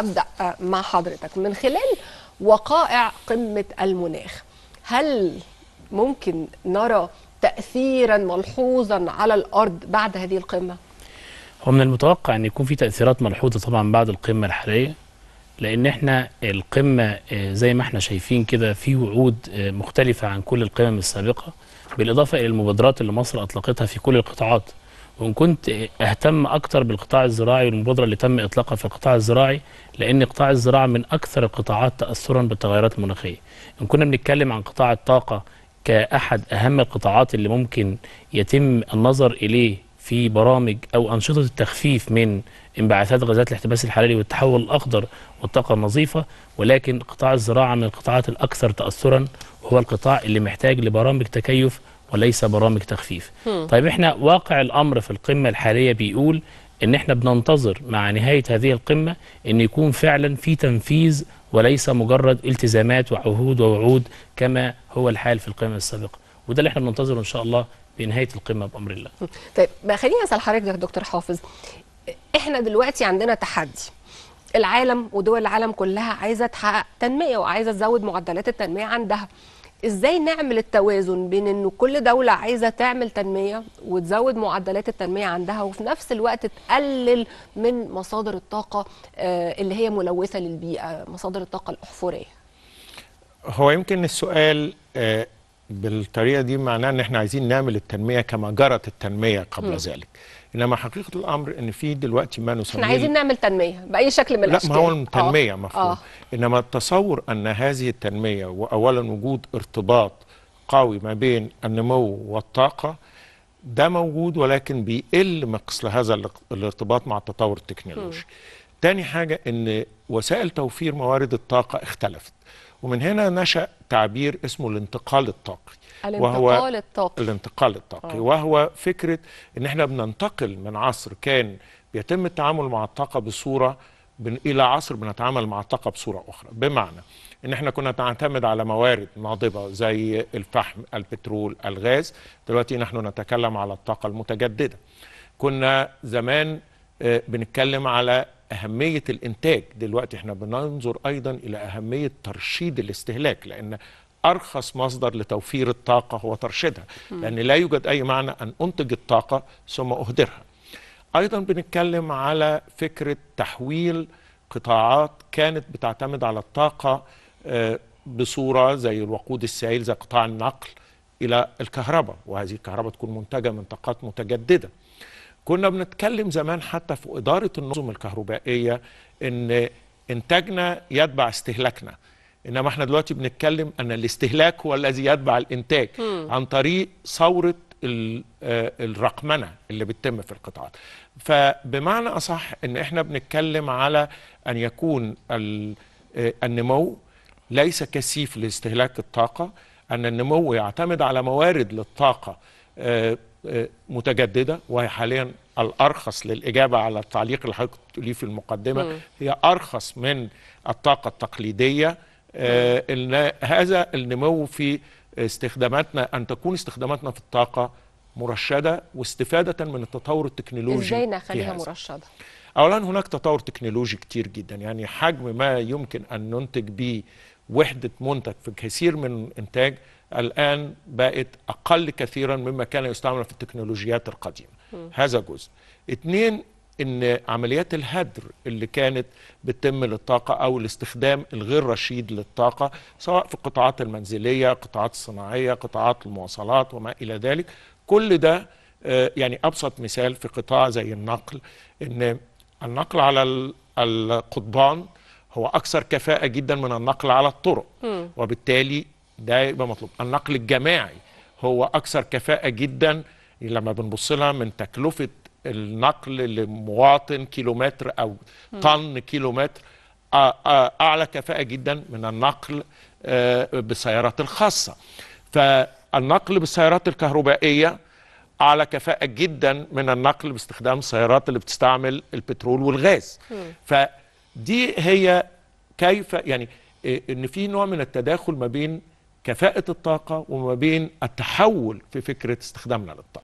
ابدا مع حضرتك من خلال وقائع قمه المناخ هل ممكن نرى تاثيرا ملحوظا على الارض بعد هذه القمه هو من المتوقع ان يكون في تاثيرات ملحوظه طبعا بعد القمه الحاليه لان احنا القمه آه، زي ما احنا شايفين كده في وعود آه، مختلفه عن كل القمم السابقه بالاضافه الى المبادرات اللي مصر اطلقتها في كل القطاعات وان كنت اهتم اكتر بالقطاع الزراعي والمبادره اللي تم اطلاقها في القطاع الزراعي لان قطاع الزراعه من اكثر القطاعات تاثرا بالتغيرات المناخيه ان كنا بنتكلم عن قطاع الطاقه كاحد اهم القطاعات اللي ممكن يتم النظر اليه في برامج او انشطه التخفيف من انبعاثات غازات الاحتباس الحراري والتحول الاخضر والطاقه النظيفه ولكن قطاع الزراعه من القطاعات الاكثر تاثرا هو القطاع اللي محتاج لبرامج تكيف وليس برامج تخفيف م. طيب احنا واقع الامر في القمه الحاليه بيقول ان احنا بننتظر مع نهايه هذه القمه ان يكون فعلا في تنفيذ وليس مجرد التزامات وعهود ووعود كما هو الحال في القمم السابقه وده اللي احنا بننتظره ان شاء الله بنهايه القمه بامر الله. طيب خليني اسال حضرتك دكتور حافظ احنا دلوقتي عندنا تحدي العالم ودول العالم كلها عايزه تحقق تنميه وعايزه تزود معدلات التنميه عندها. ازاي نعمل التوازن بين انه كل دوله عايزه تعمل تنميه وتزود معدلات التنميه عندها وفي نفس الوقت تقلل من مصادر الطاقه آه، اللي هي ملوثه للبيئه مصادر الطاقه الاحفوريه هو يمكن السؤال آه، بالطريقه دي معناه ان احنا عايزين نعمل التنميه كما جرت التنميه قبل م. ذلك انما حقيقه الامر ان في دلوقتي ما نسميه احنا عايزين نعمل تنميه باي شكل من الاشكال لا ما هو التنميه آه. مفهوم آه. انما التصور ان هذه التنميه واولا وجود ارتباط قوي ما بين النمو والطاقه ده موجود ولكن بيقل مقص هذا الارتباط مع التطور التكنولوجي م. تاني حاجة أن وسائل توفير موارد الطاقة اختلفت ومن هنا نشأ تعبير اسمه الانتقال الطاقي الانتقال وهو الطاقي الانتقال الطاقي أوه. وهو فكرة ان احنا بننتقل من عصر كان بيتم التعامل مع الطاقة بصورة بن... الى عصر بنتعامل مع الطاقة بصورة اخرى بمعنى ان احنا كنا نعتمد على موارد ناضبة زي الفحم البترول الغاز دلوقتي نحن نتكلم على الطاقة المتجددة كنا زمان آه، بنتكلم على اهميه الانتاج دلوقتي احنا بننظر ايضا الى اهميه ترشيد الاستهلاك لان ارخص مصدر لتوفير الطاقه هو ترشيدها لان لا يوجد اي معنى ان انتج الطاقه ثم اهدرها ايضا بنتكلم على فكره تحويل قطاعات كانت بتعتمد على الطاقه آه، بصوره زي الوقود السائل زي قطاع النقل الى الكهرباء وهذه الكهرباء تكون منتجه من طاقات متجدده كنا بنتكلم زمان حتى في إدارة النظم الكهربائية إن إنتاجنا يتبع استهلاكنا إنما إحنا دلوقتي بنتكلم أن الاستهلاك هو الذي يتبع الإنتاج م. عن طريق ثورة آه، الرقمنة اللي بتتم في القطاعات فبمعنى أصح أن إحنا بنتكلم على أن يكون آه، النمو ليس كثيف لاستهلاك الطاقة أن النمو يعتمد على موارد للطاقة آه، آه، متجدده وهي حاليا الارخص للاجابه على التعليق اللي حضرتك ليه في المقدمه هي ارخص من الطاقه التقليديه آه، ان هذا النمو في استخداماتنا ان تكون استخداماتنا في الطاقه مرشده واستفاده من التطور التكنولوجي ازاي نخليها مرشده؟ اولا هناك تطور تكنولوجي كتير جدا يعني حجم ما يمكن ان ننتج به وحدة منتج في كثير من إنتاج الآن بقت أقل كثيرا مما كان يستعمل في التكنولوجيات القديمة م. هذا جزء اثنين ان عمليات الهدر اللي كانت بتتم للطاقه او الاستخدام الغير رشيد للطاقه سواء في القطاعات المنزليه، قطاعات الصناعيه، قطاعات المواصلات وما الى ذلك، كل ده آه، يعني ابسط مثال في قطاع زي النقل ان النقل على القضبان هو أكثر كفاءة جدا من النقل على الطرق م. وبالتالي ده يبقى مطلوب النقل الجماعي هو أكثر كفاءة جدا لما بنبص لها من تكلفة النقل لمواطن كيلومتر أو طن كيلومتر أعلى كفاءة جدا من النقل آه، بالسيارات الخاصة فالنقل بالسيارات الكهربائية أعلى كفاءة جدا من النقل باستخدام السيارات اللي بتستعمل البترول والغاز ف دي هي كيف يعني إيه، ان في نوع من التداخل ما بين كفاءة الطاقة وما بين التحول في فكرة استخدامنا للطاقة